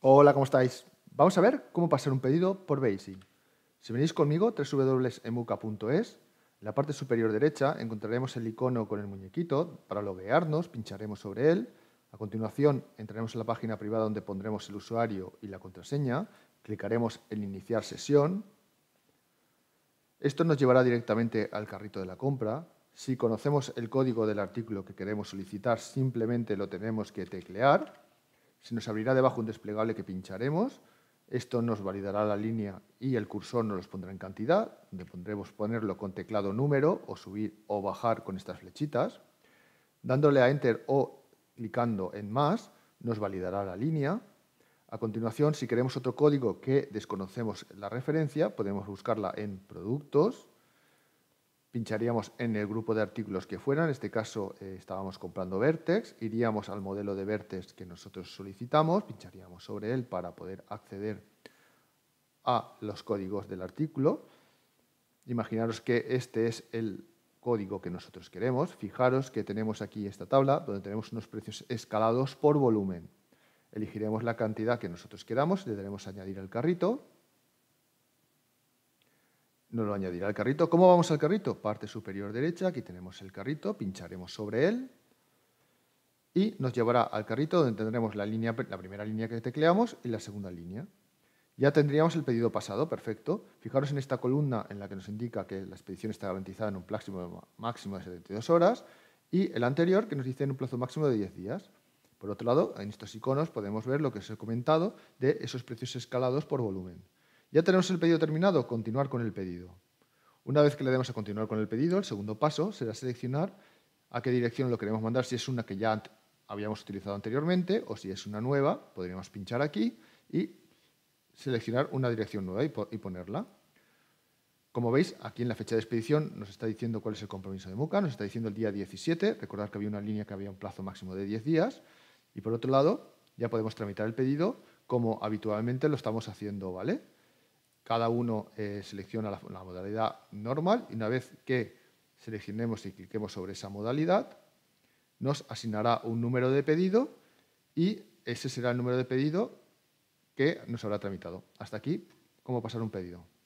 Hola, ¿cómo estáis? Vamos a ver cómo pasar un pedido por Basing. Si venís conmigo, www.emuca.es, en la parte superior derecha encontraremos el icono con el muñequito para loguearnos, pincharemos sobre él. A continuación, entraremos en la página privada donde pondremos el usuario y la contraseña, clicaremos en Iniciar sesión. Esto nos llevará directamente al carrito de la compra. Si conocemos el código del artículo que queremos solicitar, simplemente lo tenemos que teclear se nos abrirá debajo un desplegable que pincharemos. Esto nos validará la línea y el cursor nos los pondrá en cantidad, donde pondremos ponerlo con teclado número o subir o bajar con estas flechitas. Dándole a Enter o clicando en más, nos validará la línea. A continuación, si queremos otro código que desconocemos la referencia, podemos buscarla en Productos, pincharíamos en el grupo de artículos que fueran, en este caso eh, estábamos comprando Vertex, iríamos al modelo de Vertex que nosotros solicitamos, pincharíamos sobre él para poder acceder a los códigos del artículo. Imaginaros que este es el código que nosotros queremos. Fijaros que tenemos aquí esta tabla donde tenemos unos precios escalados por volumen. Elegiremos la cantidad que nosotros queramos, le daremos a añadir al carrito nos lo añadirá al carrito. ¿Cómo vamos al carrito? Parte superior derecha, aquí tenemos el carrito, pincharemos sobre él y nos llevará al carrito donde tendremos la, la primera línea que tecleamos y la segunda línea. Ya tendríamos el pedido pasado, perfecto. Fijaros en esta columna en la que nos indica que la expedición está garantizada en un plazo máximo de 72 horas y el anterior que nos dice en un plazo máximo de 10 días. Por otro lado, en estos iconos podemos ver lo que os he comentado de esos precios escalados por volumen. Ya tenemos el pedido terminado, continuar con el pedido. Una vez que le demos a continuar con el pedido, el segundo paso será seleccionar a qué dirección lo queremos mandar, si es una que ya habíamos utilizado anteriormente o si es una nueva, podríamos pinchar aquí y seleccionar una dirección nueva y, ponerla. Como veis, aquí en la fecha de expedición nos está diciendo cuál es el compromiso de MUCA, nos está diciendo el día 17, recordad que había una línea que había un plazo máximo de 10 días, y por otro lado ya podemos tramitar el pedido como habitualmente lo estamos haciendo, ¿vale? cada uno eh, selecciona la, modalidad normal y una vez que seleccionemos y cliquemos sobre esa modalidad, nos asignará un número de pedido y ese será el número de pedido que nos habrá tramitado. Hasta aquí, cómo pasar un pedido.